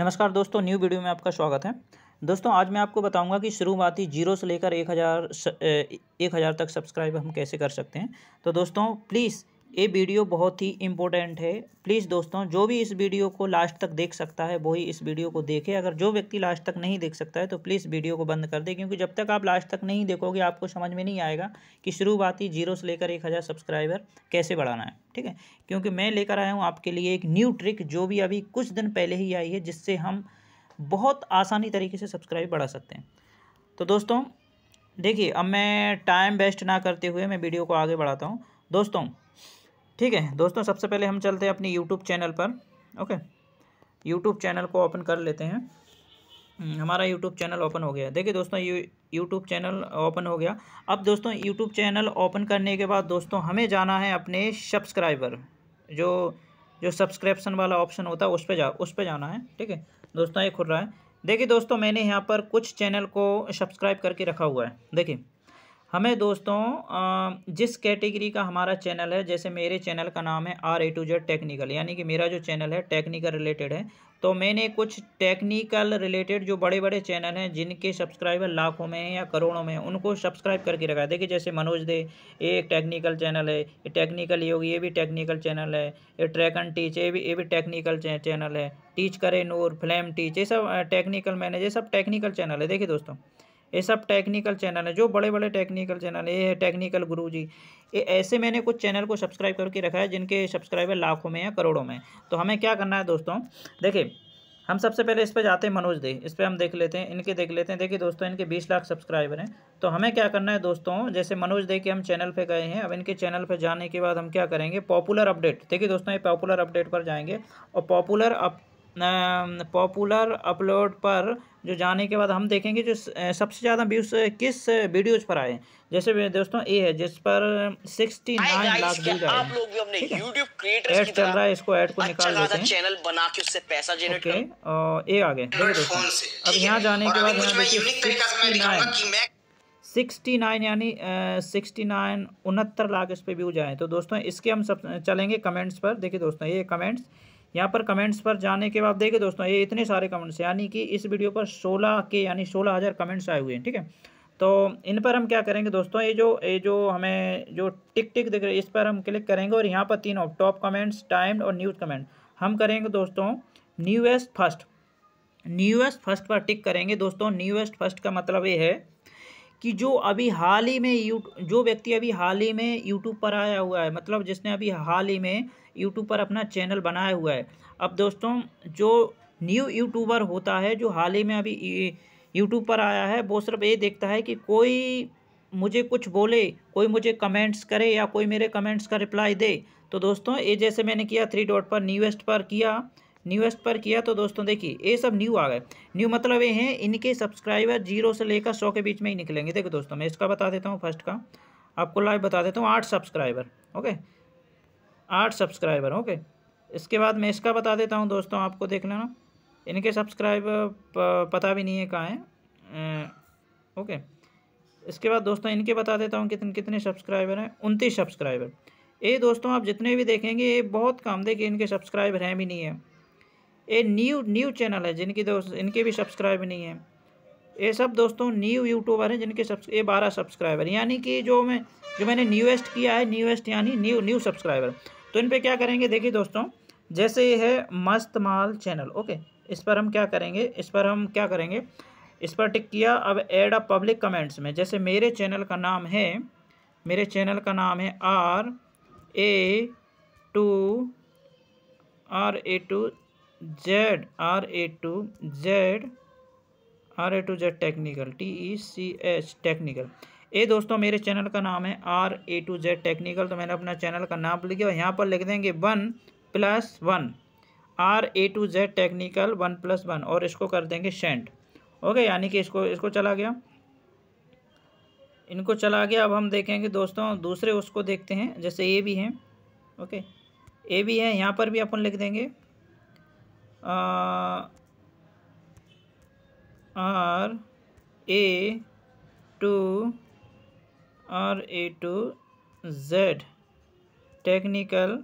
नमस्कार दोस्तों new video में आपका स्वागत है दोस्तों आज मैं आपको बताऊंगा कि शुरुआती जीरो से लेकर एक हज़ार एक हज़ार तक सब्सक्राइब हम कैसे कर सकते हैं तो दोस्तों प्लीज़ ये वीडियो बहुत ही इम्पोर्टेंट है प्लीज़ दोस्तों जो भी इस वीडियो को लास्ट तक देख सकता है वही इस वीडियो को देखे अगर जो व्यक्ति लास्ट तक नहीं देख सकता है तो प्लीज़ वीडियो को बंद कर दे क्योंकि जब तक आप लास्ट तक नहीं देखोगे आपको समझ में नहीं आएगा कि शुरुआती जीरो से लेकर एक हज़ार सब्सक्राइबर कैसे बढ़ाना है ठीक है क्योंकि मैं लेकर आया हूँ आपके लिए एक न्यू ट्रिक जो भी अभी कुछ दिन पहले ही आई है जिससे हम बहुत आसानी तरीके से सब्सक्राइब बढ़ा सकते हैं तो दोस्तों देखिए अब मैं टाइम वेस्ट ना करते हुए मैं वीडियो को आगे बढ़ाता हूँ दोस्तों ठीक है दोस्तों सबसे पहले हम चलते हैं अपनी यूट्यूब चैनल पर ओके यूट्यूब चैनल को ओपन कर लेते हैं हम्म, हमारा यूट्यूब चैनल ओपन हो गया देखिए दोस्तों यू यूट्यूब चैनल ओपन हो गया अब दोस्तों यूट्यूब चैनल ओपन करने के बाद दोस्तों हमें जाना है अपने सब्सक्राइबर जो जो सब्सक्रिप्शन वाला ऑप्शन होता है उस पर जा उस पर जाना है ठीक है दोस्तों ये खुल रहा है देखिए दोस्तों मैंने यहाँ पर कुछ चैनल को सब्सक्राइब करके रखा हुआ है देखिए हमें दोस्तों जिस कैटेगरी का हमारा चैनल है जैसे मेरे चैनल का नाम है R A to Z technical यानी कि मेरा जो चैनल है टेक्निकल रिलेटेड है तो मैंने कुछ टेक्निकल रिलेटेड जो बड़े बड़े चैनल हैं जिनके सब्सक्राइबर लाखों में हैं या करोड़ों में उनको सब्सक्राइब करके रखा है देखिए जैसे मनोज दे ये एक टेक्निकल चैनल है ये टेक्निकल योगी ये भी टेक्निकल चैनल है ये ट्रैक एंड टीच ये भी ये भी टेक्निकल चैनल है टीच करे नूर फ्लेम टीच ये सब टेक्निकल मैनेज ये सब टेक्निकल चैनल है देखिए दोस्तों ये सब टेक्निकल चैनल है जो बड़े बड़े टेक्निकल चैनल ये है टेक्निकल गुरु जी ये ऐसे मैंने कुछ चैनल को सब्सक्राइब करके रखा है जिनके सब्सक्राइबर लाखों में या करोड़ों में तो हमें क्या करना है दोस्तों देखिए हम सबसे पहले इस पर जाते हैं मनोज दे इस पर हम देख लेते हैं इनके देख लेते हैं देखिए दोस्तों इनके बीस लाख सब्सक्राइबर हैं तो हमें क्या करना है दोस्तों जैसे मनोज दे के हम चैनल पे गए हैं अब इनके चैनल पे जाने के बाद हम क्या करेंगे पॉपुलर अपडेट देखिए दोस्तों ये पॉपुलर अपडेट पर जाएंगे और पॉपुलर अप पॉपुलर अपलोड पर जो जाने के बाद हम देखेंगे जो सबसे ज़्यादा व्यूज़ किस वीडियोज पर आए जैसे दोस्तों ये है जिस पर सिक्सटी नाइन लाख व्यूज आए ऐड चल रहा है इसको ऐड को अच्छा निकाल देते हैं चैनल बना के उससे पैसा जेनरेट ओके और ये आ गए अब यहाँ जाने के बाद यहाँ देखिए सिक्सटी नाइन सिक्सटी नाइन यानी सिक्सटी नाइन उनहत्तर लाख इस पर व्यूज आए तो दोस्तों इसके हम सब चलेंगे कमेंट्स पर देखिए दोस्तों ये कमेंट्स यहाँ पर कमेंट्स पर जाने के बाद देखिए दोस्तों ये इतने सारे कमेंट्स यानी कि इस वीडियो पर सोलह के यानी सोलह हज़ार कमेंट्स आए हुए हैं ठीक है तो इन पर हम क्या करेंगे दोस्तों ये जो ये जो हमें जो टिक टिक दिख रही है इस पर हम क्लिक करेंगे और यहाँ पर तीन टॉप कमेंट्स टाइम और न्यूज़ कमेंट हम करेंगे दोस्तों न्यूएस्ट फर्स्ट न्यूएस्ट फर्स्ट पर टिक करेंगे दोस्तों न्यूएस्ट फर्स्ट का मतलब ये है कि जो अभी हाल ही में यू जो व्यक्ति अभी हाल ही में यूट्यूब पर आया हुआ है मतलब जिसने अभी हाल ही में यूट्यूब पर अपना चैनल बनाया हुआ है अब दोस्तों जो न्यू यूट्यूबर होता है जो हाल ही में अभी यूट्यूब पर आया है वो सिर्फ ये देखता है कि कोई मुझे कुछ बोले कोई मुझे कमेंट्स करे या कोई मेरे कमेंट्स का रिप्लाई दे तो दोस्तों ये जैसे मैंने किया थ्री डॉट पर न्यूएस्ट पर किया न्यूएस्ट पर किया तो दोस्तों देखिए ये सब न्यू आ गए न्यू मतलब ये हैं इनके सब्सक्राइबर जीरो से लेकर सौ के बीच में ही निकलेंगे देखो दोस्तों मैं इसका बता देता हूँ फर्स्ट का आपको लाइव बता देता हूँ आठ सब्सक्राइबर ओके आठ सब्सक्राइबर ओके इसके बाद मैं इसका बता देता हूँ दोस्तों आपको देख लेना इनके सब्सक्राइबर पता भी नहीं है कहाँ हैं ओके इसके बाद दोस्तों इनके बता देता हूँ कितने कितने सब्सक्राइबर हैं उनतीस सब्सक्राइबर ये दोस्तों आप जितने भी देखेंगे ये बहुत कम देखिए इनके सब्सक्राइबर हैं भी नहीं है ये न्यू न्यू चैनल है जिनकी दोस्त इनके भी सब्सक्राइब नहीं है ये सब दोस्तों न्यू यूट्यूबर हैं जिनके सब ये बारह सब्सक्राइबर यानी कि जो मैं जो मैंने न्यूएस्ट किया है न्यूएस्ट यानी न्यू न्यू सब्सक्राइबर तो इन पर क्या करेंगे देखिए दोस्तों जैसे ये है मस्त माल चैनल ओके इस पर हम क्या करेंगे इस पर हम क्या करेंगे इस पर टिक किया अब एड अ पब्लिक कमेंट्स में जैसे मेरे चैनल का नाम है मेरे चैनल का नाम है R A to R A to Z R e A to Z R A to Z technical T E C H technical ये दोस्तों मेरे चैनल का नाम है R A to Z technical तो मैंने अपना चैनल का नाम लिखा और यहाँ पर लिख देंगे one plus one R A to Z technical one plus one और इसको कर देंगे सेंड ओके यानी कि इसको इसको चला गया इनको चला गया अब हम देखेंगे दोस्तों दूसरे उसको देखते हैं जैसे ए भी हैं ओके ए भी है यहाँ पर भी अपन लिख देंगे R A to R A to Z technical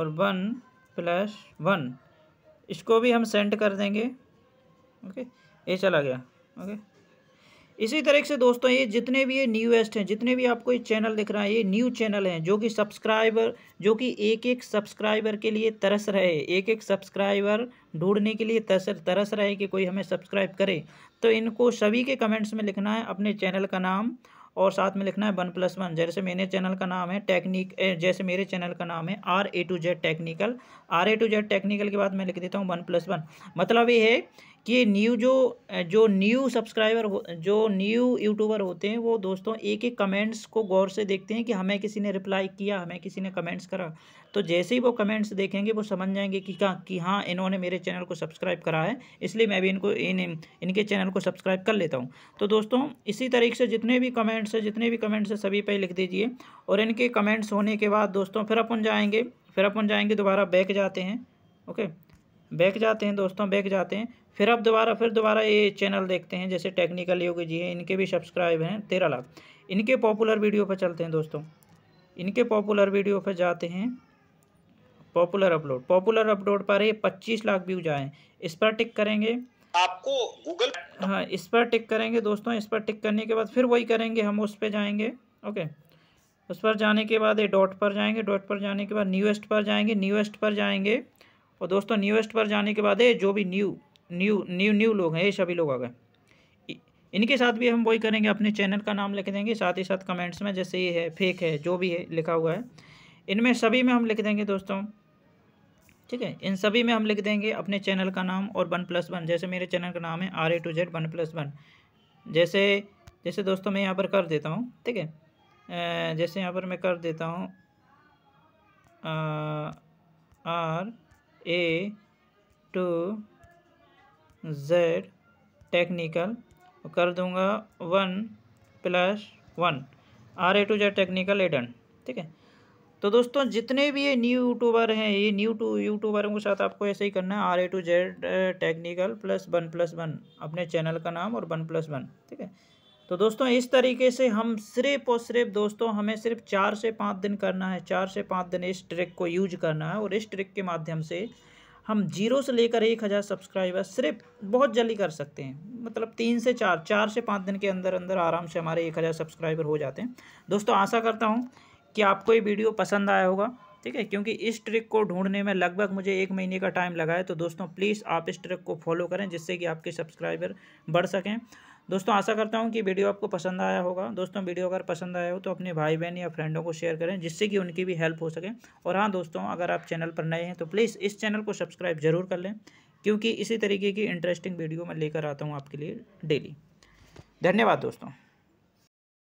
और वन प्लस वन इसको भी हम सेंड कर देंगे ओके ये चला गया ओके इसी तरह से दोस्तों ये जितने भी ये न्यूएस्ट हैं जितने भी आपको ये चैनल दिख रहा है ये न्यू चैनल हैं जो कि सब्सक्राइबर जो कि एक एक सब्सक्राइबर के लिए तरस रहे एक एक सब्सक्राइबर ढूंढने के लिए तरस तरस रहे कि कोई हमें सब्सक्राइब करे तो इनको सभी के कमेंट्स में लिखना है अपने चैनल का नाम और साथ में लिखना है वन प्लस वन जैसे मेरे चैनल का नाम है टेक्निक जैसे मेरे चैनल का नाम है R A to Z technical R A to Z technical के बाद मैं लिख देता हूँ वन प्लस वन मतलब ये है कि न्यू जो जो न्यू सब्सक्राइबर जो न्यू यूट्यूबर होते हैं वो दोस्तों एक एक कमेंट्स को गौर से देखते हैं कि हमें किसी ने रिप्लाई किया हमें किसी ने कमेंट्स करा तो जैसे ही वो कमेंट्स देखेंगे वो समझ जाएंगे कि कहाँ कि हाँ इन्होंने मेरे चैनल को सब्सक्राइब करा है इसलिए मैं भी इनको इन इनके चैनल को सब्सक्राइब कर लेता हूँ तो दोस्तों इसी तरीके से जितने भी कमेंट्स हैं जितने भी कमेंट्स हैं सभी पर लिख दीजिए और इनके कमेंट्स होने के बाद दोस्तों फिर अपन जाएँगे फिर अपन जाएँगे दोबारा बैक जाते हैं ओके बैक जाते हैं दोस्तों बैक जाते हैं फिर आप दोबारा फिर दोबारा ये चैनल देखते हैं जैसे टेक्निकल योग जी है इनके भी सब्सक्राइब हैं तेरह लाख इनके पॉपुलर वीडियो पर चलते हैं दोस्तों इनके पॉपुलर वीडियो पर जाते हैं पॉपुलर अपलोड पॉपुलर अपलोड पर ये पच्चीस लाख व्यूज आए इस पर टिक करेंगे आपको गूगल हाँ इस पर टिक करेंगे दोस्तों इस पर टिक करने के बाद फिर वही करेंगे हम उस पर जाएंगे ओके उस पर जाने के बाद ये डॉट पर जाएंगे डॉट पर जाने के बाद न्यूएस्ट पर जाएंगे न्यूएस्ट पर जाएंगे और दोस्तों न्यूएस्ट पर जाने के बाद ये जो भी न्यू न्यू न्यू न्यू लोग हैं ये सभी लोग आ गए इनके साथ भी हम वही करेंगे अपने चैनल का नाम लिख देंगे साथ ही साथ कमेंट्स में जैसे ये है फेक है जो भी है लिखा हुआ है इनमें सभी में हम लिख देंगे दोस्तों ठीक है इन सभी में हम लिख देंगे अपने चैनल का नाम और वन प्लस वन जैसे मेरे चैनल का नाम है R A to Z one plus one जैसे जैसे दोस्तों मैं यहाँ पर कर देता हूँ ठीक है जैसे यहाँ पर मैं कर देता हूँ R A to Z technical कर दूंगा one plus one R A to Z technical एडन ठीक है तो दोस्तों जितने भी ये न्यू यूट्यूबर हैं ये न्यू टू यूट्यूबर के साथ आपको ऐसे ही करना है R A to Z technical plus one plus one अपने चैनल का नाम और वन प्लस वन ठीक है तो दोस्तों इस तरीके से हम सिर्फ और सिर्फ दोस्तों हमें सिर्फ चार से पाँच दिन करना है चार से पाँच दिन इस ट्रिक को यूज करना है और इस ट्रिक के माध्यम से हम जीरो से लेकर एक हज़ार सब्सक्राइबर सिर्फ बहुत जल्दी कर सकते हैं मतलब तीन से चार चार से पाँच दिन के अंदर अंदर आराम से हमारे एक हज़ार सब्सक्राइबर हो जाते हैं दोस्तों आशा करता हूँ कि आपको ये वीडियो पसंद आया होगा ठीक है क्योंकि इस ट्रिक को ढूंढने में लगभग मुझे एक महीने का टाइम लगा है तो दोस्तों प्लीज़ आप इस ट्रिक को फॉलो करें जिससे कि आपके सब्सक्राइबर बढ़ सकें दोस्तों आशा करता हूँ कि वीडियो आपको पसंद आया होगा दोस्तों वीडियो अगर पसंद आया हो तो अपने भाई बहन या फ्रेंडों को शेयर करें जिससे कि उनकी भी हेल्प हो सके और हाँ दोस्तों अगर आप चैनल पर नए हैं तो प्लीज़ इस चैनल को सब्सक्राइब ज़रूर कर लें क्योंकि इसी तरीके की इंटरेस्टिंग वीडियो मैं लेकर आता हूँ आपके लिए डेली धन्यवाद दोस्तों